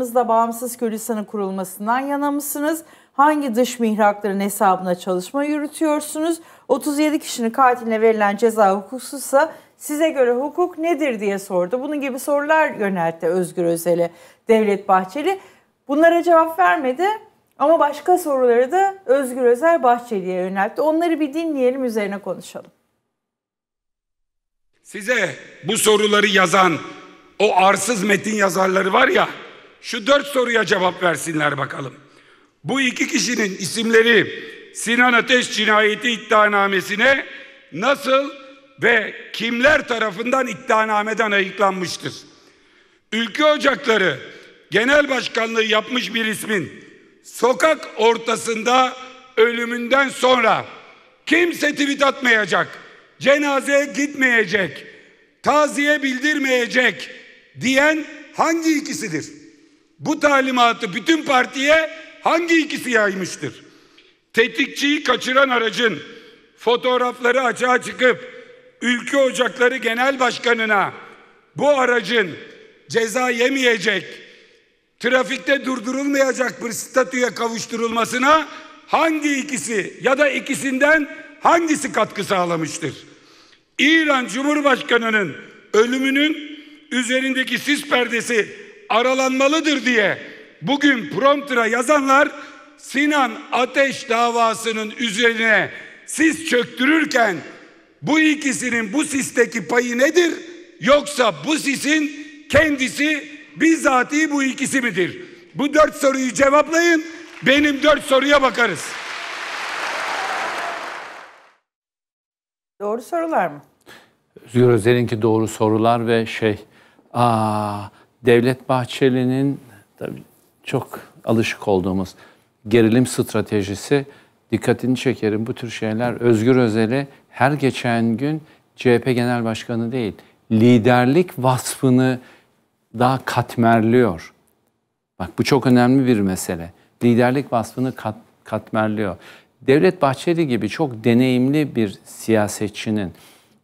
Baktığımızda bağımsız Kürdistan'ın kurulmasından yana mısınız? Hangi dış mihrakların hesabına çalışma yürütüyorsunuz? 37 kişinin katiline verilen ceza hukuksuzsa size göre hukuk nedir diye sordu. Bunun gibi sorular yöneltti Özgür Özel'e Devlet Bahçeli. Bunlara cevap vermedi ama başka soruları da Özgür Özel Bahçeli'ye yöneltti. Onları bir dinleyelim üzerine konuşalım. Size bu soruları yazan o arsız metin yazarları var ya şu dört soruya cevap versinler bakalım. Bu iki kişinin isimleri Sinan Ateş cinayeti iddianamesine nasıl ve kimler tarafından iddianameden ayıklanmıştır? Ülke Ocakları Genel Başkanlığı yapmış bir ismin sokak ortasında ölümünden sonra kimse tweet atmayacak, cenazeye gitmeyecek, taziye bildirmeyecek diyen hangi ikisidir? Bu talimatı bütün partiye hangi ikisi yaymıştır? Tetikçiyi kaçıran aracın fotoğrafları açığa çıkıp Ülke Ocakları Genel Başkanı'na bu aracın ceza yemeyecek, trafikte durdurulmayacak bir statüye kavuşturulmasına hangi ikisi ya da ikisinden hangisi katkı sağlamıştır? İran Cumhurbaşkanı'nın ölümünün üzerindeki sis perdesi aralanmalıdır diye bugün promptera yazanlar Sinan Ateş davasının üzerine siz çöktürürken bu ikisinin bu sisteki payı nedir? Yoksa bu sisin kendisi bizatihi bu ikisi midir? Bu dört soruyu cevaplayın. Benim dört soruya bakarız. Doğru sorular mı? Özgür Özel'inki doğru sorular ve şey... Aa, Devlet Bahçeli'nin tabii çok alışık olduğumuz gerilim stratejisi dikkatini çekerim bu tür şeyler. Özgür Özel'e her geçen gün CHP Genel Başkanı değil, liderlik vasfını daha katmerliyor. Bak bu çok önemli bir mesele. Liderlik vasfını kat, katmerliyor. Devlet Bahçeli gibi çok deneyimli bir siyasetçinin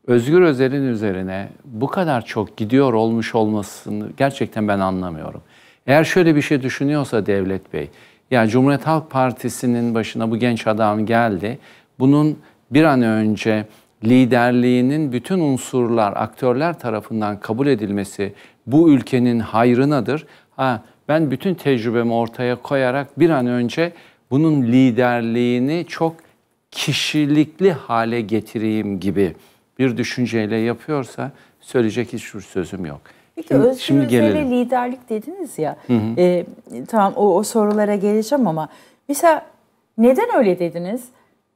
Özgür Özel'in üzerine bu kadar çok gidiyor olmuş olmasını gerçekten ben anlamıyorum. Eğer şöyle bir şey düşünüyorsa Devlet Bey, ya Cumhuriyet Halk Partisi'nin başına bu genç adam geldi. Bunun bir an önce liderliğinin bütün unsurlar, aktörler tarafından kabul edilmesi bu ülkenin hayrınadır. Ha, ben bütün tecrübemi ortaya koyarak bir an önce bunun liderliğini çok kişilikli hale getireyim gibi bir düşünceyle yapıyorsa söyleyecek hiçbir sözüm yok. Peki şimdi, özgür şimdi gelelim. liderlik dediniz ya. Hı hı. E, tamam o, o sorulara geleceğim ama mesela neden öyle dediniz?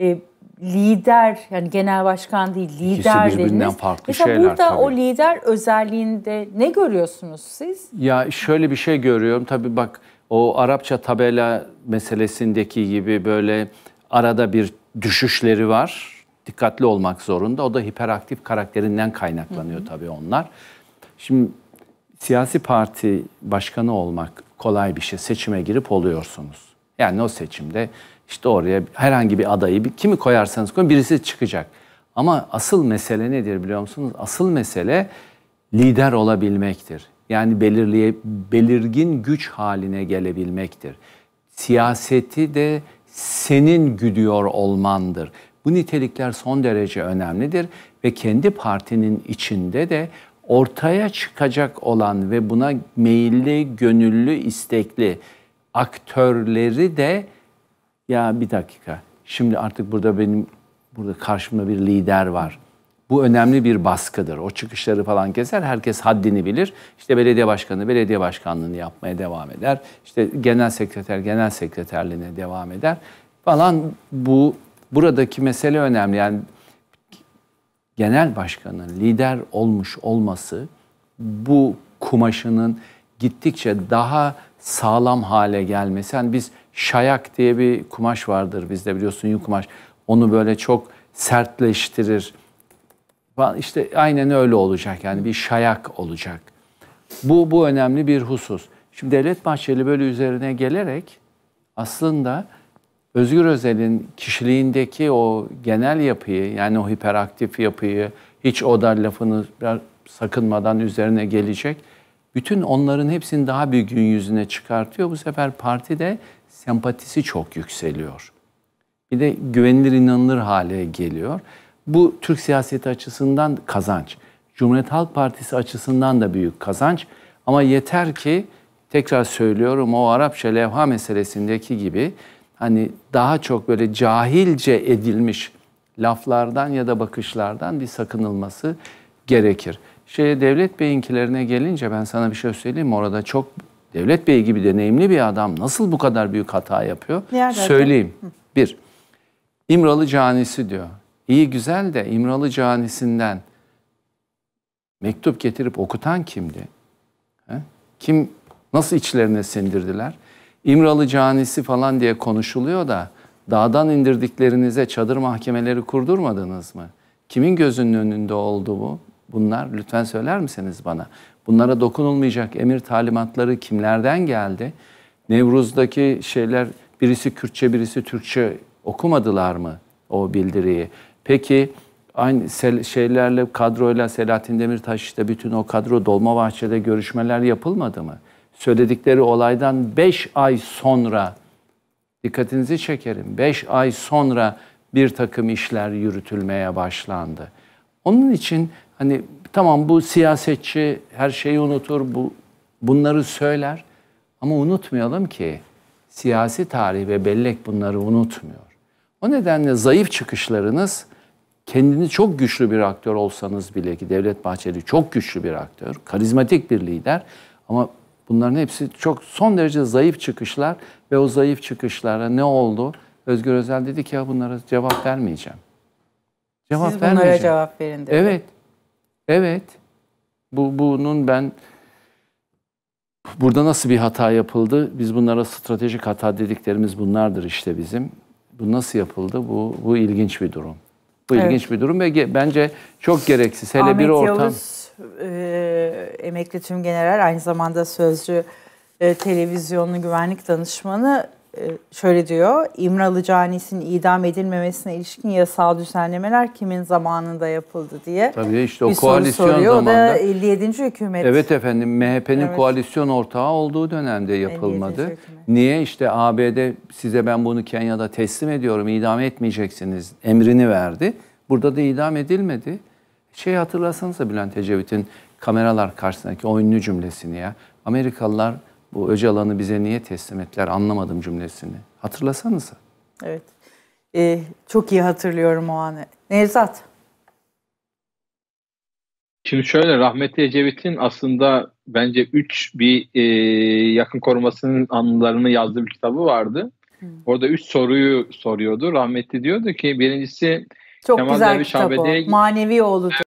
E, lider yani genel başkan değil lider İkisi birbirinden dediniz. farklı mesela şeyler burada tabii. o lider özelliğinde ne görüyorsunuz siz? Ya şöyle bir şey görüyorum tabii bak o Arapça tabela meselesindeki gibi böyle arada bir düşüşleri var dikkatli olmak zorunda. O da hiperaktif karakterinden kaynaklanıyor hı hı. tabii onlar. Şimdi siyasi parti başkanı olmak kolay bir şey. Seçime girip oluyorsunuz. Yani o seçimde işte oraya herhangi bir adayı kimi koyarsanız koyun birisi çıkacak. Ama asıl mesele nedir biliyor musunuz? Asıl mesele lider olabilmektir. Yani belirliye, belirgin güç haline gelebilmektir. Siyaseti de senin güdüyor olmandır. Bu nitelikler son derece önemlidir ve kendi partinin içinde de ortaya çıkacak olan ve buna meyilli, gönüllü, istekli aktörleri de ya bir dakika şimdi artık burada benim burada karşımda bir lider var. Bu önemli bir baskıdır. O çıkışları falan keser. Herkes haddini bilir. İşte belediye başkanı belediye başkanlığını yapmaya devam eder. İşte genel sekreter genel sekreterliğine devam eder. Falan bu buradaki mesele önemli. Yani genel başkanın lider olmuş olması bu kumaşının gittikçe daha sağlam hale gelmesi. Yani biz şayak diye bir kumaş vardır bizde biliyorsun yün kumaş. Onu böyle çok sertleştirir. İşte aynen öyle olacak yani bir şayak olacak. Bu, bu önemli bir husus. Şimdi Devlet Bahçeli böyle üzerine gelerek aslında Özgür Özel'in kişiliğindeki o genel yapıyı yani o hiperaktif yapıyı hiç o da lafını sakınmadan üzerine gelecek. Bütün onların hepsini daha bir gün yüzüne çıkartıyor. Bu sefer partide sempatisi çok yükseliyor. Bir de güvenilir inanılır hale geliyor. Bu Türk siyaseti açısından kazanç. Cumhuriyet Halk Partisi açısından da büyük kazanç. Ama yeter ki tekrar söylüyorum o Arapça levha meselesindeki gibi hani daha çok böyle cahilce edilmiş laflardan ya da bakışlardan bir sakınılması gerekir. Şeye Devlet Bey'inkilerine gelince ben sana bir şey söyleyeyim Orada çok Devlet Bey gibi deneyimli bir adam nasıl bu kadar büyük hata yapıyor? Söyleyeyim. Bir, İmralı Canisi diyor. İyi güzel de İmralı Canisi'nden mektup getirip okutan kimdi? He? Kim, nasıl içlerine sindirdiler? İmralı canisi falan diye konuşuluyor da dağdan indirdiklerinize çadır mahkemeleri kurdurmadınız mı? Kimin gözünün önünde oldu bu? Bunlar lütfen söyler misiniz bana? Bunlara dokunulmayacak emir talimatları kimlerden geldi? Nevruz'daki şeyler birisi Kürtçe birisi Türkçe okumadılar mı o bildiriyi? Peki aynı şeylerle kadroyla Selahattin Demirtaş işte bütün o kadro Dolmabahçe'de görüşmeler yapılmadı mı? söyledikleri olaydan 5 ay sonra dikkatinizi çekerim 5 ay sonra bir takım işler yürütülmeye başlandı. Onun için hani tamam bu siyasetçi her şeyi unutur bu bunları söyler ama unutmayalım ki siyasi tarih ve bellek bunları unutmuyor. O nedenle zayıf çıkışlarınız kendini çok güçlü bir aktör olsanız bile ki Devlet Bahçeli çok güçlü bir aktör, karizmatik bir lider ama Bunların hepsi çok son derece zayıf çıkışlar ve o zayıf çıkışlara ne oldu? Özgür Özel dedi ki ya bunlara cevap vermeyeceğim. Cevap Siz bunlara vermeyeceğim. cevap verin dedi. Evet. Evet. Bu, bunun ben burada nasıl bir hata yapıldı? Biz bunlara stratejik hata dediklerimiz bunlardır işte bizim. Bu nasıl yapıldı? Bu, bu ilginç bir durum. Bu evet. ilginç bir durum ve bence çok gereksiz. Hele Ahmet bir ortam... Yavuz ee, emekli tüm general aynı zamanda sözcü e, televizyonun güvenlik danışmanı e, şöyle diyor. İmralı Cani'sin idam edilmemesine ilişkin yasal düzenlemeler kimin zamanında yapıldı diye. Tabii işte o bir koalisyon soru soruyor. zamanında. O da 57. hükümet. Evet efendim MHP'nin evet. koalisyon ortağı olduğu dönemde yapılmadı. Niye işte ABD size ben bunu Kenya'da teslim ediyorum idam etmeyeceksiniz emrini verdi. Burada da idam edilmedi. Şey hatırlasanıza Bülent Ecevit'in kameralar karşısındaki o ünlü cümlesini ya. Amerikalılar bu Öcalan'ı bize niye teslim ettiler anlamadım cümlesini. Hatırlasanıza. Evet. Ee, çok iyi hatırlıyorum o anı. Nevzat. Şimdi şöyle rahmetli Ecevit'in aslında bence üç bir e, yakın korumasının anılarını yazdığı bir kitabı vardı. Hı. Orada üç soruyu soruyordu. Rahmetli diyordu ki birincisi çok Kemal güzel Nami kitap o. Manevi oğludur.